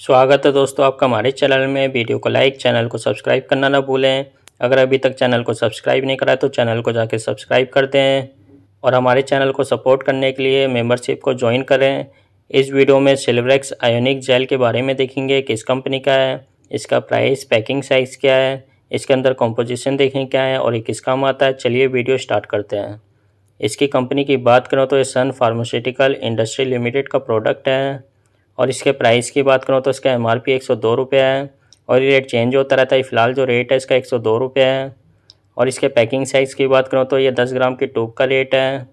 स्वागत है दोस्तों आपका हमारे चैनल में वीडियो को लाइक चैनल को सब्सक्राइब करना ना भूलें अगर अभी तक चैनल को सब्सक्राइब नहीं करा तो चैनल को जाके सब्सक्राइब कर दें और हमारे चैनल को सपोर्ट करने के लिए मेंबरशिप को ज्वाइन करें इस वीडियो में सिल्वरेक्स आयोनिक जेल के बारे में देखेंगे किस कंपनी का है इसका प्राइस पैकिंग साइज़ क्या है इसके अंदर कॉम्पोजिशन देखें क्या है और ये किस काम आता है चलिए वीडियो स्टार्ट करते हैं इसकी कंपनी की बात करें तो ये सन फार्मास्यूटिकल इंडस्ट्री लिमिटेड का प्रोडक्ट है और इसके प्राइस की बात करूँ तो इसका एम आर पी एक सौ दो रुपये है और ये रेट चेंज होता रहता है फ़िलहाल जो रेट है इसका एक सौ दो रुपये है और इसके पैकिंग साइज़ की बात करूँ तो ये दस ग्राम की टूब का रेट है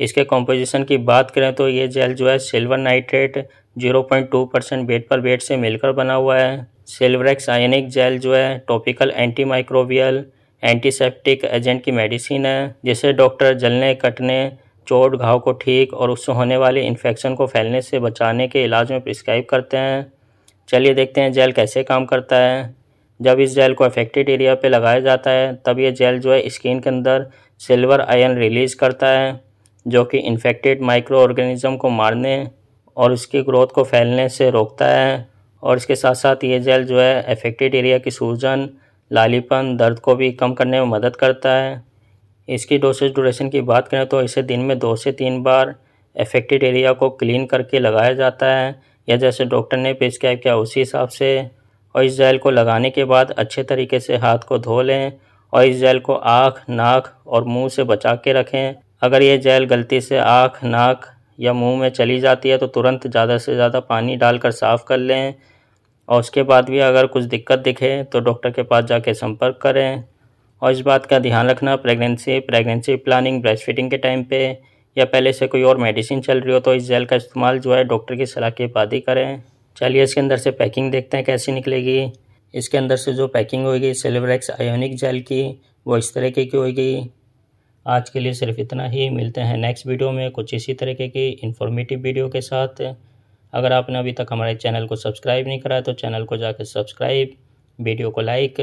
इसके कंपोजिशन की बात करें तो ये जेल जो है silver nitrate zero point two percent बेड पर बेड से मिलकर बना हुआ है सिल्वरेक्स आयनिक जेल जो है topical anti microbial antiseptic agent की मेडिसिन है जिसे डॉक्टर जलने कटने चोट घाव को ठीक और उससे होने वाले इन्फेक्शन को फैलने से बचाने के इलाज में प्रिस्क्राइब करते हैं चलिए देखते हैं जेल कैसे काम करता है जब इस जेल को अफेक्टेड एरिया पे लगाया जाता है तब ये जेल जो है स्किन के अंदर सिल्वर आयन रिलीज़ करता है जो कि इन्फेक्टेड माइक्रो ऑर्गेनिज़म को मारने और उसकी ग्रोथ को फैलने से रोकता है और इसके साथ साथ ये जेल जो है अफेक्टेड एरिया की सूजन लालीपन दर्द को भी कम करने में मदद करता है इसकी डोसेज ड्यूरेशन की बात करें तो इसे दिन में दो से तीन बार एफेक्टेड एरिया को क्लीन करके लगाया जाता है या जैसे डॉक्टर ने प्रिस्क्राइब किया उसी हिसाब से और इस जेल को लगाने के बाद अच्छे तरीके से हाथ को धो लें और इस जेल को आँख नाक और मुंह से बचा के रखें अगर ये जेल गलती से आँख नाक या मुंह में चली जाती है तो तुरंत ज़्यादा से ज़्यादा पानी डालकर साफ़ कर लें और उसके बाद भी अगर कुछ दिक्कत दिखे तो डॉक्टर के पास जाके संपर्क करें और इस बात का ध्यान रखना pregnancy pregnancy planning breast feeding के टाइम पे या पहले से कोई और मेडिसिन चल रही हो तो इस जेल का इस्तेमाल जो है डॉक्टर की सलाह के बाद ही करें चलिए इसके अंदर से पैकिंग देखते हैं कैसी निकलेगी इसके अंदर से जो पैकिंग होगी सिल्वरेक्स आयोनिक जेल की वो इस तरीके की होगी आज के लिए सिर्फ इतना ही मिलते हैं नेक्स्ट वीडियो में कुछ इसी तरीके की इन्फॉर्मेटिव वीडियो के साथ अगर आपने अभी तक हमारे चैनल को सब्सक्राइब नहीं करा तो चैनल को जाकर सब्सक्राइब वीडियो को लाइक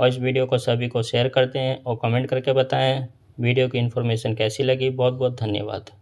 और इस वीडियो को सभी को शेयर कर दें और कमेंट करके बताएं वीडियो की इन्फॉर्मेशन कैसी लगी बहुत बहुत धन्यवाद